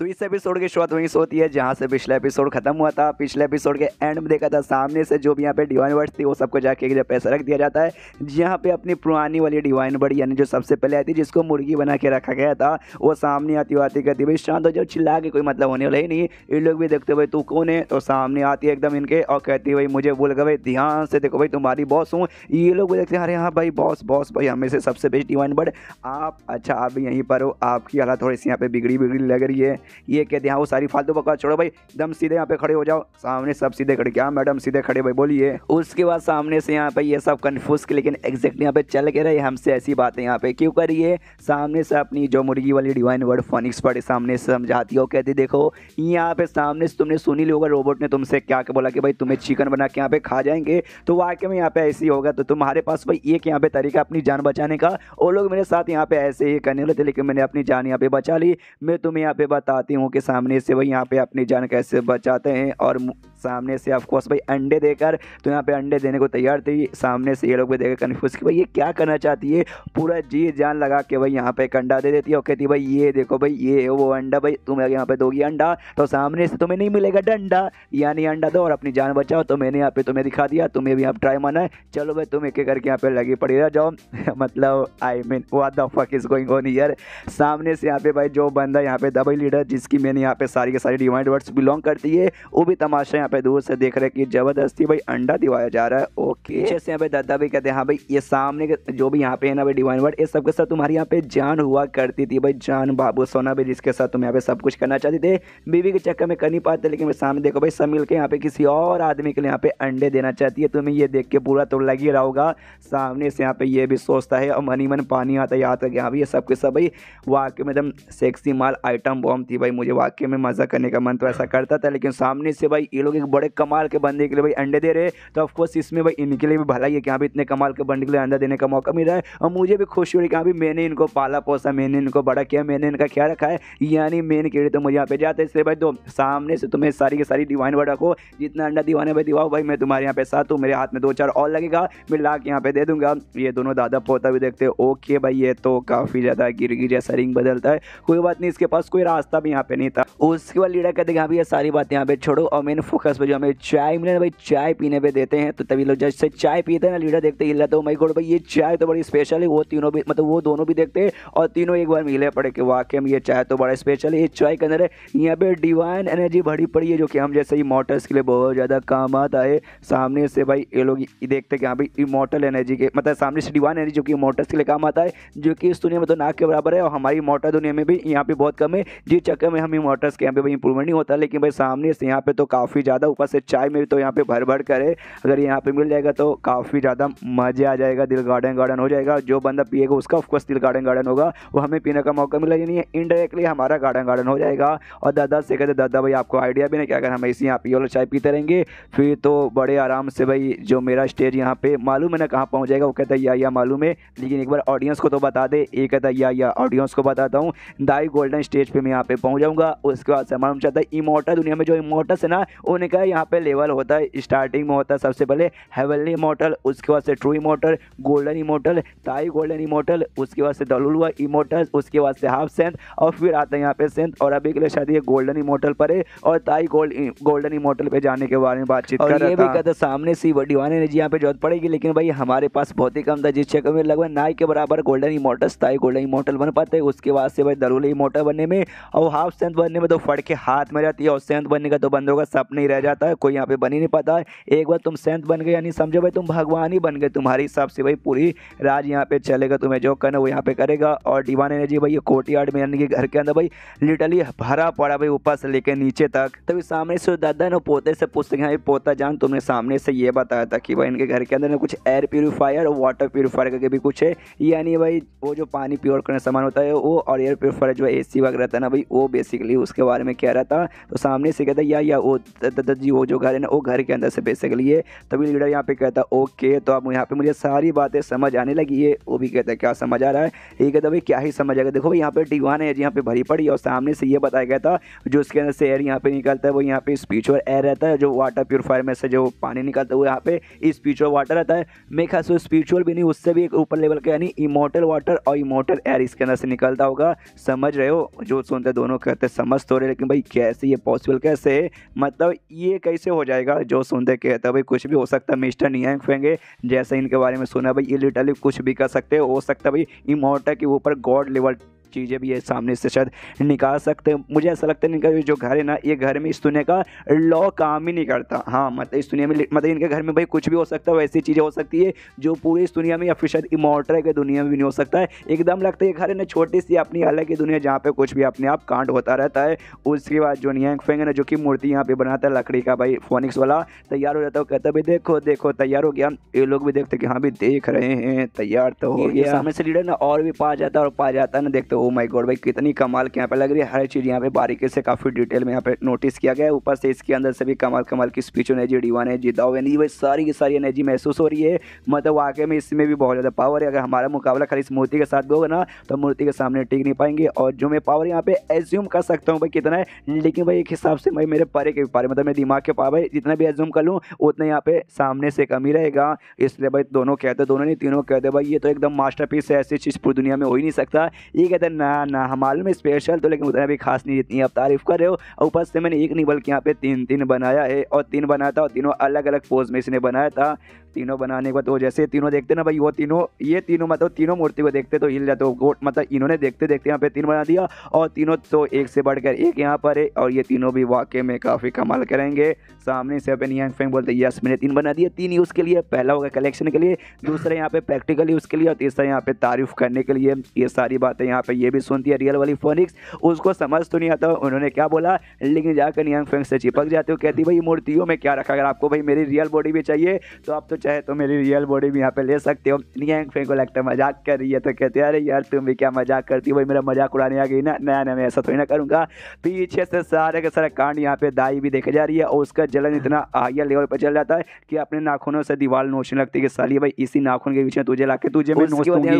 तो इस एपिसोड की शुरुआत वहीं से होती है जहाँ से पिछला एपिसोड खत्म हुआ था पिछले एपिसोड के एंड में देखा था सामने से जो भी यहाँ पे डिवाइन वर्ड थी वो सबको जाके जब पैसा रख दिया जाता है जहाँ पे अपनी पुरानी वाली डिवाइन बर्ड यानी जो सबसे पहले आती जिसको मुर्गी बना के रखा गया था वो सामने आती आती कहती भाई शांत हो जाओ चिल्ला के कोई मतलब होने वाला ही नहीं इन लोग भी देखते भाई तू कौन है तो सामने आती है एकदम इनके और कहती भाई मुझे बोल गए भाई ध्यान से देखो भाई तुम्हारी बॉस हूँ ये लोग भी देखते हैं अरे हाँ भाई बॉस बॉस भाई हमें से सबसे बेस्ट डिवाइन बर्ड आप अच्छा आप यहीं पर हो आपकी हालत थोड़ी सी यहाँ पे बिगड़ी बिगड़ी लग रही है ये कह दिया वो सारी फालतू बकवास छोड़ो भाई दम सीधे यहाँ पे खड़े हो जाओ सामने सब सीधे खड़े क्या मैडम सीधे खड़े भाई बोलिए उसके बाद सामने से यहाँ पे ये सब कन्फ्यूज के लेकिन एग्जैक्ट यहाँ पे चल के रहे हमसे ऐसी बातें यहाँ पे क्यों करिए सामने से अपनी जो मुर्गी वाली डिवाइन वर्ड फोनिक्स पर सामने से समझाती हो कहती देखो यहाँ पे सामने से तुमने सुनी होगा रोबोट ने तुमसे क्या बोला कि भाई तुम्हें चिकन बना के यहाँ पे खा जाएंगे तो वाकई में यहाँ पे ऐसे ही होगा तो तुम्हारे पास भाई एक यहाँ पे तरीका अपनी जान बचाने का और लोग मेरे साथ यहाँ पे ऐसे ही करने वाले थे लेकिन मैंने अपनी जान यहाँ पे बचा ली मैं तुम्हें यहाँ पे बता साथियों के सामने से भाई यहाँ पे अपनी जान कैसे बचाते हैं और सामने से ऑफकोर्स भाई अंडे देकर तो यहाँ पे अंडे देने को तैयार थी सामने से ये लोग भी देकर कन्फ्यूज़ कि भाई ये क्या करना चाहती है पूरा जी जान लगा के भाई यहाँ पे एक अंडा दे देती है और कहती भाई ये देखो भाई ये है वो अंडा भाई तुम अगर यहाँ पे दोगी अंडा तो सामने से तुम्हें नहीं मिलेगा डंडा यानी अंडा दो और अपनी जान बचाओ तो मैंने यहाँ पे तुम्हें दिखा दिया तुम्हें भी यहाँ ट्राई माना है चलो भाई तुम एक एक करके यहाँ पे लगी पड़ी रह जाओ मतलब I mean what the fuck is going on here सामने से यहाँ पे भाई जो बंदा यहाँ पे दबाई लीडर जिसकी मैंने यहाँ पे सारी के सारी डिवाइड वर्ड्स बिलोंग करती है वो भी तमाशा यहाँ पे दूर से देख रहे हैं कि जबरदस्ती भाई अंडा दिवाया जा रहा है ओके जैसे यहाँ पे दादा भी कहते हैं हाँ भाई ये सामने जो भी यहाँ पे है ना भाई डिवाइन वर्ड ये सबके साथ तुम्हारी यहाँ पे जान हुआ करती थी भाई जान बाबू सोना भी जिसके साथ तुम यहाँ पे सब कुछ करना चाहते थे बीवी के चक्कर में कर नहीं पाते लेकिन सामने देखो भाई सब मिल के यहाँ पे किसी और आदमी के लिए यहाँ पे अंडे देना चाहती है तुम्हें ये देख के पूरा तो लग ही रहा होगा सामने से यहाँ पे ये भी सोचता है और मनी मन पानी आता है यहाँ तक भी ये सब के सब भाई वाक्य में एकदम सेक्सी माल आइटम बॉम्ब थी भाई मुझे वाकई में मज़ा करने का मन तो ऐसा करता था लेकिन सामने से भाई ये लोग एक बड़े कमाल के बंदे के लिए भाई अंडे दे रहे तो ऑफकोर्स इसमें भाई इनके लिए भी भला ही है कि यहाँ भी इतने कमाल के बंदे के लिए अंडा देने का मौका मिल रहा है और मुझे भी खुशी हो रही कि हाँ मैंने इनको पाला पोसा मैंने इनको बड़ा किया मैंने इनका ख्याल रखा है यानी मेन कीड़े तो मुझे यहाँ पे जाते इसलिए भाई दो सामने से तुम्हें सारी की सारी डिवाइन बड़ा को जितना अंडा दीवाने भाई दिवाओ भाई मैं तुम्हारे यहाँ पे साथ हूँ मेरे हाथ में दो चार और लगेगा मैं ला के यहाँ पे दे दूंगा ये दोनों दादा पोता भी देखते ओके भाई ये तो काफ़ी ज़्यादा गिरगी जैसा रिंग बदलता है कोई बात नहीं इसके पास कोई रास्ता भी यहाँ पे नहीं था उसके बाद लीडर कहते हैं हाँ भाई सारी बातें यहाँ पे छोड़ो और मेन फोकस पे जो हमें चाय मिले ना भाई चाय पीने पे देते हैं तो तभी लोग जैसे चाय पीते हैं ना लीडर देखते हिला तो मई गोड़ भाई ये चाय तो बड़ी स्पेशल है वो तीनों भी मतलब वो दोनों भी देखते हैं और तीनों एक बार मिले पड़े कि वाकई में ये चाय तो बड़ा स्पेशल है ये चाय के अंदर यहाँ पे डिवाइन एनर्जी भरी पड़ी है जो कि हम जैसे ही मोटर्स के लिए बहुत ज़्यादा काम आता है सामने से भाई ये लोग देखते हैं कि हाँ भाई इमोटल एनर्जी के मतलब सामने से डिवाइन एनर्जी जो कि मोटर्स के लिए काम आता है जो कि इस दुनिया में तो नाक के बराबर है और हमारी मोटर दुनिया में भी यहाँ पे बहुत कम है जिस चक्कर में हम मोटर्स के यहाँ पे भाई इंप्रूवमेंट नहीं होता लेकिन भाई सामने से यहाँ पे तो काफ़ी ज़्यादा ऊपर से चाय में भी तो यहाँ पे भर भर करे अगर यहाँ पे मिल जाएगा तो काफ़ी ज़्यादा मज़े आ जाएगा दिल गार्डन गार्डन हो जाएगा जो बंदा पिएगा उसका ऑफकोर्स दिल गार्डन गार्डन होगा वो हमें पीने का मौका मिला यानी इनडायरेक्टली हमारा गार्डन गार्डन हो जाएगा और दादा से कहते दादा भाई आपको आइडिया भी नहीं कि अगर हम ऐसे यहाँ वाला चाय पीते रहेंगे फिर तो बड़े आराम से भाई जो मेरा स्टेज यहाँ पे मालूम है ना कहाँ पहुँच जाएगा वो कहता है या या मालूम है लेकिन एक बार ऑडियंस को तो बता दे एक कहता है या या ऑडियंस को बताता हूँ दाई गोल्डन स्टेज पर मैं यहाँ पे पे पहुंच जाऊंगा उसके बाद से मालूम चाहता है इमोटर दुनिया में जो इमोटर्स है ना उन्हें कहा यहाँ पे लेवल होता है स्टार्टिंग में होता है सबसे पहले हेवनली इमोटल उसके बाद से true immortal golden immortal tier golden immortal उसके बाद से दलुलवा इमोटल उसके बाद से हाफ सेंथ और फिर आते हैं यहाँ पे सेंथ और अभी के लिए शायद ये गोल्डन इमोटल पर है और ताई गोल्ड गोल्डन इमोटल पे जाने के बारे में बातचीत कर रहा था कहता सामने सी दीवान एनर्जी यहाँ पे जरूरत पड़ेगी लेकिन भाई हमारे पास बहुत ही कम था जिस चक्कर में लगभग नाई के बराबर golden immortal tier golden immortal बन पाते उसके बाद से भाई दलुल इमोटल बनने में और वो हाफ स्ट्रेंथ बनने में तो फट के हाथ में जाती है और स्ट्रेंथ बनने का तो बंदों का सपना ही रह जाता है कोई यहाँ पे बन ही नहीं पाता है एक बार तुम सेंथ बन गए यानी समझो भाई तुम भगवान ही बन गए तुम्हारी हिसाब से भाई पूरी राज यहाँ पे चलेगा तुम्हें जो करना वो यहाँ पे करेगा और डिवान एनर्जी भाई ये कोटी आर्ट में यानी कि घर के अंदर भाई लिटरली भरा पड़ा भाई ऊपर से लेकर नीचे तक तभी सामने से दादा ने पोते से पूछते हैं पोता जान तुमने सामने से ये बताया था कि भाई इनके घर के अंदर ना कुछ एयर प्योरीफायर और वाटर प्योरीफायर करके भी कुछ है यानी भाई वो जो पानी प्योर करने सामान होता है वो और एयर प्योरीफायर जो ए सी वगैरह था ना भाई वो बेसिकली उसके बारे में कह रहा था तो सामने से कहता या या वो दादा वो जो घर है ना वो घर के अंदर से बेसिकली है तभी लीडर यहाँ पे कहता ओके तो अब यहाँ पे मुझे सारी बातें समझ आने लगी है वो भी कहता क्या समझ आ रहा है ये कहता भाई क्या ही समझ आएगा देखो भाई यहाँ पे डिवान है यहाँ पे भरी पड़ी और सामने से ये बताया गया था जो उसके अंदर से एयर यहाँ पे निकलता है वो यहाँ पे और एयर रहता है जो वाटर प्योरीफायर में से जो पानी निकलता है वो यहाँ पे स्पीचुअल वाटर रहता है मेरे खास स्पिरिचुअल भी नहीं उससे भी एक ऊपर लेवल का यानी इमोटल वाटर और इमोटल एयर इसके अंदर से निकलता होगा समझ रहे हो जो सुनते दोनों दोनों कहते समझ तो रहे लेकिन भाई कैसे ये पॉसिबल कैसे है मतलब ये कैसे हो जाएगा जो सुनते कहता भाई कुछ भी हो सकता है मिस्टर नियांग फेंगे जैसे इनके बारे में सुना भाई ये लिटरली कुछ भी कर सकते हो सकता भाई इमोटा के ऊपर गॉड लेवल चीज़ें भी ये सामने से शायद निकाल सकते हैं मुझे ऐसा लगता है इनका जो घर है ना ये घर में इस दुनिया का लॉ काम ही नहीं करता हाँ मतलब इस दुनिया में मतलब इनके घर में भाई कुछ भी हो सकता है वैसी चीज़ें हो सकती है जो पूरी इस दुनिया में या फिर शायद इमोटर के दुनिया में भी नहीं हो सकता है एकदम लगता है ये घर है ना छोटी सी अपनी अलग ही दुनिया जहाँ पर कुछ भी अपने आप कांड होता रहता है उसके बाद जो नियंग फेंग है ना जो कि मूर्ति यहाँ पर बनाता है लकड़ी का भाई फोनिक्स वाला तैयार हो जाता है कहता भाई देखो देखो तैयार हो गया ये लोग भी देखते कि हाँ भी देख रहे हैं तैयार तो हो गया सामने से लीडर ना और भी पा जाता है और पा जाता है ना देखते सकते हो माई गोड भाई कितनी कमाल के यहाँ पे लग रही है हर चीज़ यहाँ पे बारीकी से काफ़ी डिटेल में यहाँ पे नोटिस किया गया है ऊपर से इसके अंदर से भी कमाल कमाल की स्पीच एनर्जी डिवान एनर्जी दाव एनर्जी भाई सारी की सारी एनर्जी महसूस हो रही है मतलब वाक्य में इसमें भी बहुत ज़्यादा पावर है अगर हमारा मुकाबला खाली इस मूर्ति के साथ भी होगा ना तो मूर्ति के सामने टिक नहीं पाएंगे और जो मैं पावर यहाँ पे एज्यूम कर सकता हूँ भाई कितना है लेकिन भाई एक हिसाब से भाई मेरे परे के पारे मतलब मेरे दिमाग के पावर भाई जितना भी एज्यूम कर लूँ उतना यहाँ पे सामने से ही रहेगा इसलिए भाई दोनों कहते दोनों नहीं तीनों कहते भाई ये तो एकदम मास्टर है ऐसी चीज़ पूरी दुनिया में हो ही नहीं सकता ये कहते कहते ना ना हाँ, मालूम स्पेशल तो लेकिन उतना भी खास नहीं जितनी आप तारीफ़ कर रहे हो और ऊपर से मैंने एक नहीं बल्कि यहाँ पे तीन तीन बनाया है और तीन बनाया था और तीनों अलग अलग पोज में इसने बनाया था तीनों बनाने के बाद वो जैसे तीनों देखते ना भाई वो तीनों ये तीनों मतलब तीनों मूर्ति को देखते तो हिल जाते हो गोट मतलब इन्होंने देखते देखते यहाँ पे तीन बना दिया और तीनों तो एक से बढ़कर एक यहाँ पर है और ये तीनों भी वाकई में काफ़ी कमाल करेंगे सामने से अपन यहाँ फेंग बोलते यस मैंने तीन बना दिया तीन यूज़ के लिए पहला होगा कलेक्शन के लिए दूसरा यहाँ पे प्रैक्टिकल यूज़ के लिए और तीसरा यहाँ पे तारीफ करने के लिए ये सारी बातें यहाँ पे ये भी सुनती है रियल वाली फोनिक्स उसको समझ तो नहीं आता उन्होंने क्या बोला लेकिन जाकर यंग फेंग से चिपक जाते हो कहती भाई मूर्तियों में क्या रखा अगर आपको भाई मेरी रियल बॉडी भी चाहिए तो आप तो चाहे तो मेरी रियल बॉडी भी यहाँ पे ले सकते हो नियंग फेंग को लगता है मजाक कर रही है तो कहते अरे यार तुम भी क्या मजाक करती हो भाई मेरा मजाक उड़ाने आ गई ना नया नया मैं ऐसा थोड़ी ना करूँगा पीछे से सारे का सारा कांड यहाँ पे दाई भी देखे जा रही है और उसका जलन हम्म। इतना हाइयर लेवल पर चल जाता है कि अपने नाखूनों से दीवार नोचने लगती है साली भाई इसी नाखून के बीच में तुझे ला के तुझे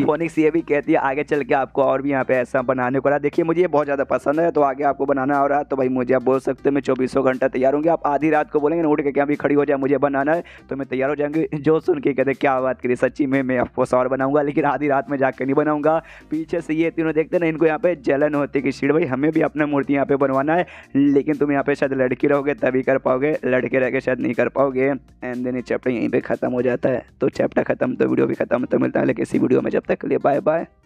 फोनिक्स ये भी कहती है आगे चल के आपको और भी यहाँ पे ऐसा बनाने को रहा देखिए मुझे ये बहुत ज़्यादा पसंद है तो आगे आपको बनाना हो रहा है तो भाई मुझे आप बोल सकते हो मैं चौबीसों घंटा तैयार होंगे आप आधी रात को बोलेंगे उठ के क्या भी खड़ी हो जाए मुझे बनाना है तो मैं तैयार हो जाएंगे जो सुन के कहते क्या बात करी सच्ची में मैं अफकोर्स और बनाऊंगा लेकिन आधी रात में जाकर नहीं बनाऊंगा पीछे से ये तीनों देखते ना इनको यहाँ पे जलन होती कि शिड़ भाई हमें भी अपना मूर्ति यहाँ पे बनवाना है लेकिन तुम यहाँ पे शायद लड़की रहोगे तभी कर पाओगे लड़के रह के शायद नहीं कर पाओगे एंड देन ये चैप्टर यहीं पर ख़त्म हो जाता है तो चैप्टर खत्म तो वीडियो भी खत्म तो मिलता है लेकिन इसी वीडियो में जब तक लिए बाय बाय